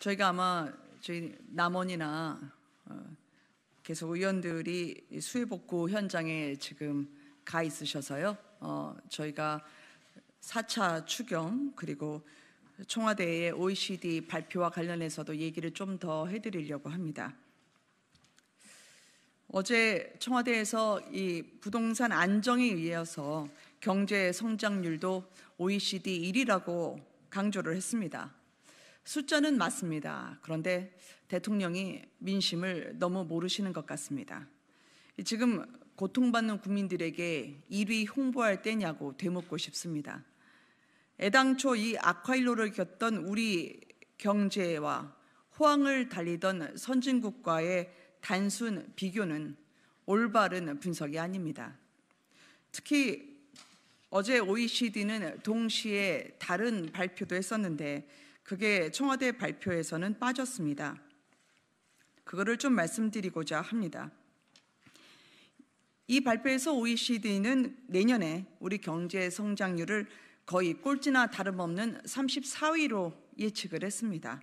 저희가 아마 저희 남원이나 어, 계속 의원들이 수해 복구 현장에 지금 가 있으셔서요. 어, 저희가 4차 추경 그리고 청와대의 OECD 발표와 관련해서도 얘기를 좀 더 해드리려고 합니다. 어제 청와대에서 이 부동산 안정에 의해서 경제 성장률도 OECD 1위라고 강조를 했습니다. 숫자는 맞습니다. 그런데 대통령이 민심을 너무 모르시는 것 같습니다. 지금 고통받는 국민들에게 1위 홍보할 때냐고 되묻고 싶습니다. 애당초 이 악화일로를 겪던 우리 경제와 호황을 달리던 선진국과의 단순 비교는 올바른 분석이 아닙니다. 특히 어제 OECD는 동시에 다른 발표도 했었는데 그게 청와대 발표에서는 빠졌습니다. 그거를 좀 말씀드리고자 합니다. 이 발표에서 OECD는 내년에 우리 경제 성장률을 거의 꼴찌나 다름없는 34위로 예측을 했습니다.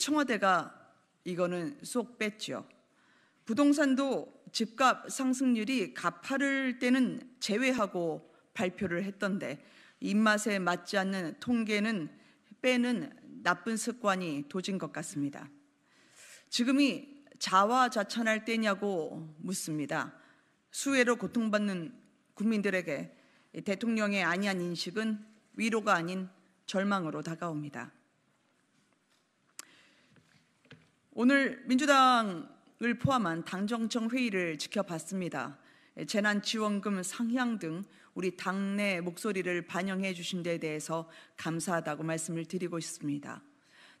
청와대가 이거는 쏙 뺐죠. 부동산도 집값 상승률이 가파를 때는 제외하고 발표를 했던데 입맛에 맞지 않는 통계는 빼는 나쁜 습관이 도진 것 같습니다. 지금이 자화자찬할 때냐고 묻습니다. 수혜로 고통받는 국민들에게 대통령의 아니한 인식은 위로가 아닌 절망으로 다가옵니다. 오늘 민주당을 포함한 당정청 회의를 지켜봤습니다. 재난지원금 상향 등 우리 당내 목소리를 반영해 주신 데 대해서 감사하다고 말씀을 드리고 있습니다.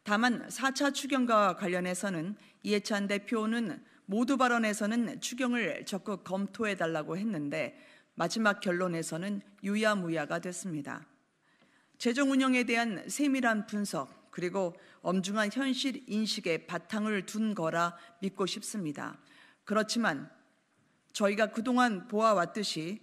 다만 4차 추경과 관련해서는 이해찬 대표는 모두 발언에서는 추경을 적극 검토해 달라고 했는데 마지막 결론에서는 유야무야가 됐습니다. 재정 운영에 대한 세밀한 분석 그리고 엄중한 현실 인식에 바탕을 둔 거라 믿고 싶습니다. 그렇지만 저희가 그동안 보아왔듯이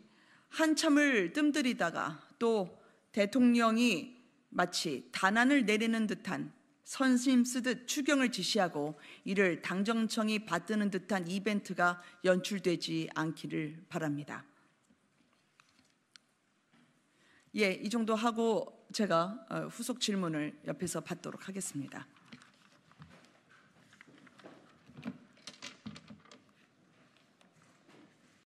한참을 뜸들이다가 또 대통령이 마치 단안을 내리는 듯한 선심 쓰듯 추경을 지시하고 이를 당정청이 받드는 듯한 이벤트가 연출되지 않기를 바랍니다. 예, 이 정도 하고 제가 어, 후속 질문을 옆에서 받도록 하겠습니다.